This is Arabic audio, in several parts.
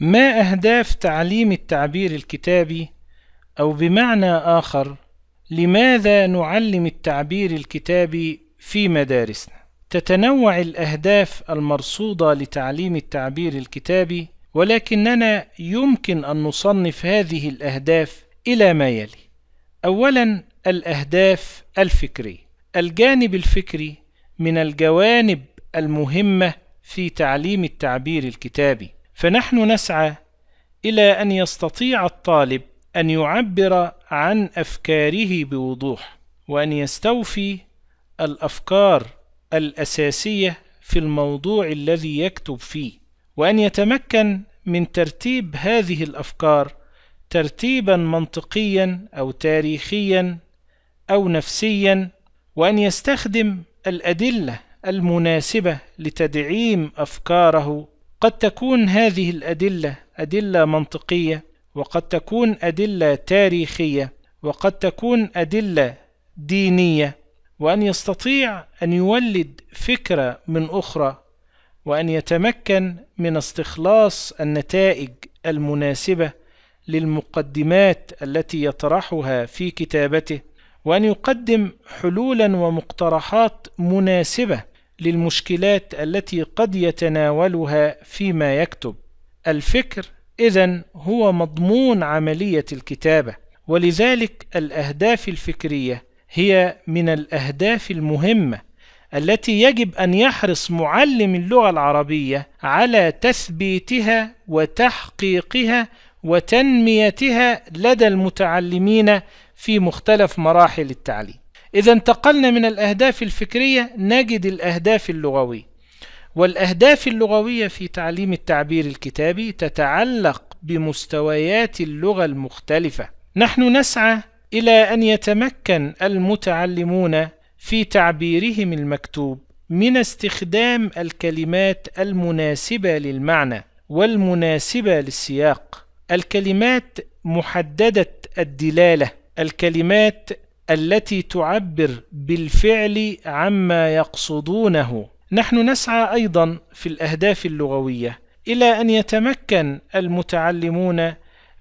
ما أهداف تعليم التعبير الكتابي أو بمعنى آخر لماذا نعلم التعبير الكتابي في مدارسنا؟ تتنوع الأهداف المرصودة لتعليم التعبير الكتابي ولكننا يمكن أن نصنف هذه الأهداف إلى ما يلي أولا الأهداف الفكرية الجانب الفكري من الجوانب المهمة في تعليم التعبير الكتابي فنحن نسعى إلى أن يستطيع الطالب أن يعبر عن أفكاره بوضوح وأن يستوفي الأفكار الأساسية في الموضوع الذي يكتب فيه وأن يتمكن من ترتيب هذه الأفكار ترتيبا منطقيا أو تاريخيا أو نفسيا وأن يستخدم الأدلة المناسبة لتدعيم أفكاره قد تكون هذه الأدلة أدلة منطقية وقد تكون أدلة تاريخية وقد تكون أدلة دينية وأن يستطيع أن يولد فكرة من أخرى وأن يتمكن من استخلاص النتائج المناسبة للمقدمات التي يطرحها في كتابته وأن يقدم حلولا ومقترحات مناسبة للمشكلات التي قد يتناولها فيما يكتب الفكر إذا هو مضمون عملية الكتابة ولذلك الأهداف الفكرية هي من الأهداف المهمة التي يجب أن يحرص معلم اللغة العربية على تثبيتها وتحقيقها وتنميتها لدى المتعلمين في مختلف مراحل التعليم إذا انتقلنا من الأهداف الفكرية نجد الأهداف اللغوية والأهداف اللغوية في تعليم التعبير الكتابي تتعلق بمستويات اللغة المختلفة نحن نسعى إلى أن يتمكن المتعلمون في تعبيرهم المكتوب من استخدام الكلمات المناسبة للمعنى والمناسبة للسياق الكلمات محددة الدلالة الكلمات التي تعبر بالفعل عما يقصدونه نحن نسعى أيضا في الأهداف اللغوية إلى أن يتمكن المتعلمون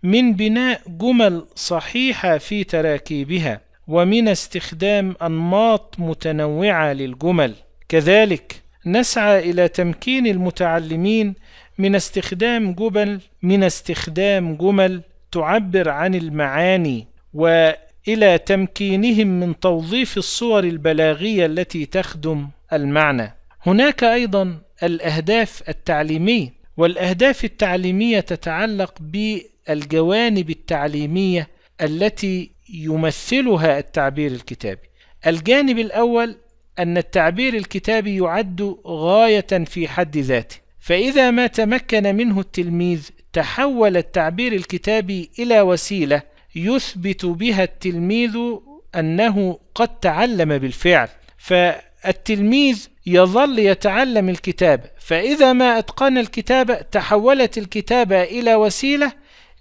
من بناء جمل صحيحة في تراكيبها ومن استخدام أنماط متنوعة للجمل كذلك نسعى إلى تمكين المتعلمين من استخدام جمل من استخدام جمل تعبر عن المعاني و إلى تمكينهم من توظيف الصور البلاغية التي تخدم المعنى. هناك أيضا الأهداف التعليمية، والأهداف التعليمية تتعلق بالجوانب التعليمية التي يمثلها التعبير الكتابي. الجانب الأول أن التعبير الكتابي يعد غاية في حد ذاته، فإذا ما تمكن منه التلميذ تحول التعبير الكتابي إلى وسيلة يثبت بها التلميذ أنه قد تعلم بالفعل فالتلميذ يظل يتعلم الكتابة فإذا ما أتقن الكتابة تحولت الكتابة إلى وسيلة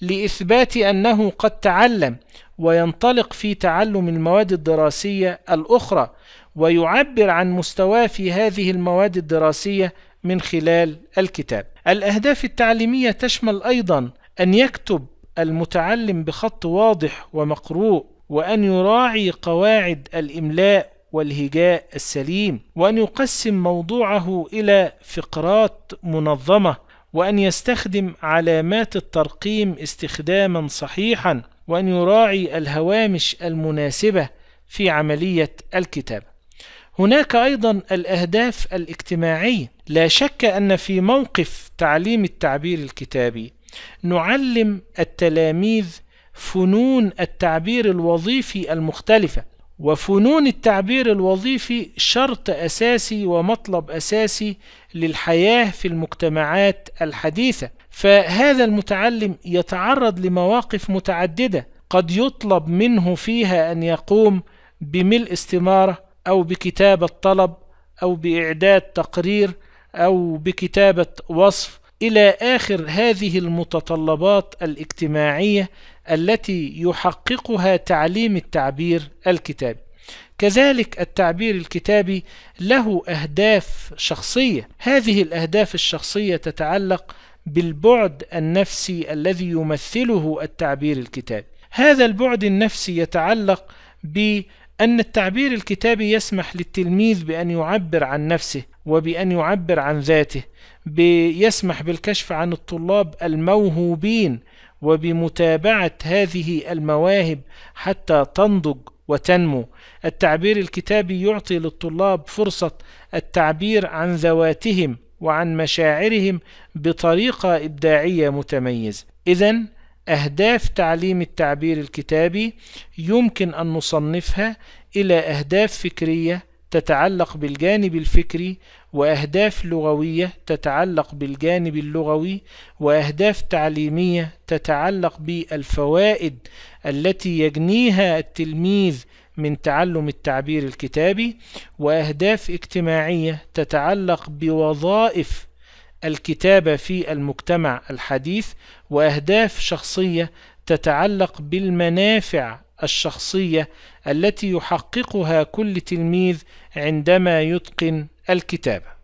لإثبات أنه قد تعلم وينطلق في تعلم المواد الدراسية الأخرى ويعبر عن مستواه في هذه المواد الدراسية من خلال الكتاب. الأهداف التعليمية تشمل أيضا أن يكتب المتعلم بخط واضح ومقروء وأن يراعي قواعد الإملاء والهجاء السليم وأن يقسم موضوعه إلى فقرات منظمة وأن يستخدم علامات الترقيم استخداما صحيحا وأن يراعي الهوامش المناسبة في عملية الكتابة هناك أيضا الأهداف الاجتماعية لا شك أن في موقف تعليم التعبير الكتابي نعلم التلاميذ فنون التعبير الوظيفي المختلفة وفنون التعبير الوظيفي شرط أساسي ومطلب أساسي للحياة في المجتمعات الحديثة فهذا المتعلم يتعرض لمواقف متعددة قد يطلب منه فيها أن يقوم بملء استمارة أو بكتابة طلب أو بإعداد تقرير أو بكتابة وصف إلى آخر هذه المتطلبات الاجتماعية التي يحققها تعليم التعبير الكتابي كذلك التعبير الكتابي له أهداف شخصية هذه الأهداف الشخصية تتعلق بالبعد النفسي الذي يمثله التعبير الكتابي هذا البعد النفسي يتعلق بأن التعبير الكتابي يسمح للتلميذ بأن يعبر عن نفسه وبأن يعبر عن ذاته بيسمح بالكشف عن الطلاب الموهوبين وبمتابعة هذه المواهب حتى تنضج وتنمو التعبير الكتابي يعطي للطلاب فرصة التعبير عن ذواتهم وعن مشاعرهم بطريقة إبداعية متميزة إذا أهداف تعليم التعبير الكتابي يمكن أن نصنفها إلى أهداف فكرية تتعلق بالجانب الفكري وأهداف لغوية تتعلق بالجانب اللغوي وأهداف تعليمية تتعلق بالفوائد التي يجنيها التلميذ من تعلم التعبير الكتابي وأهداف اجتماعية تتعلق بوظائف الكتابة في المجتمع الحديث وأهداف شخصية تتعلق بالمنافع الشخصية التي يحققها كل تلميذ عندما يتقن الكتابة